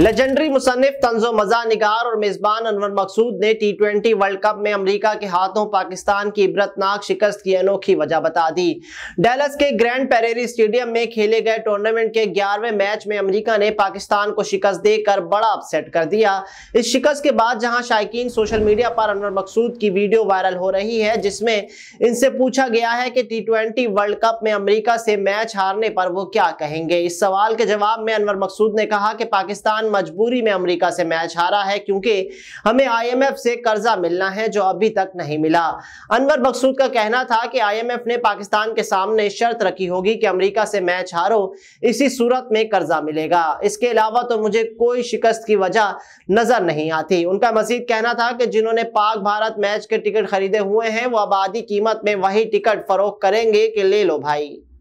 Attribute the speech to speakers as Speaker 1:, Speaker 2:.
Speaker 1: legendary मुसनफ तंजो मजा निगार और मेज़बान अनवर मकसूद ने टी ट्वेंटी वर्ल्ड कप में अमरीका के हाथों पाकिस्तान की इबरतनाक शिकस्त की अनोखी वजह बता दी डेलस के ग्रैंड पेरेरी स्टेडियम में खेले गए टूर्नामेंट के ग्यारहवें मैच में अमरीका ने पाकिस्तान को शिकस्त देकर बड़ा अपसेट कर दिया इस शिकस्त के बाद जहाँ शायकीन सोशल मीडिया पर अनवर मकसूद की वीडियो वायरल हो रही है जिसमें इनसे पूछा गया है कि टी ट्वेंटी वर्ल्ड कप में अमरीका से मैच हारने पर वो क्या कहेंगे इस सवाल के जवाब में अनवर मकसूद ने कहा कि पाकिस्तान पाकिस्तान मजबूरी में अमेरिका से मैच हारा है क्योंकि हमें आईएमएफ से कर्जा मिलना है जो अभी तक नहीं मिला अनवर मकसूद का कहना था कि आईएमएफ ने पाकिस्तान के सामने शर्त रखी होगी कि अमेरिका से मैच हारो इसी सूरत में कर्जा मिलेगा इसके अलावा तो मुझे कोई शिकस्त की वजह नजर नहीं आती उनका मजीद कहना था कि जिन्होंने पाक भारत मैच के टिकट खरीदे हुए हैं वो आबादी कीमत में वही टिकट फरोख करेंगे कि ले लो भाई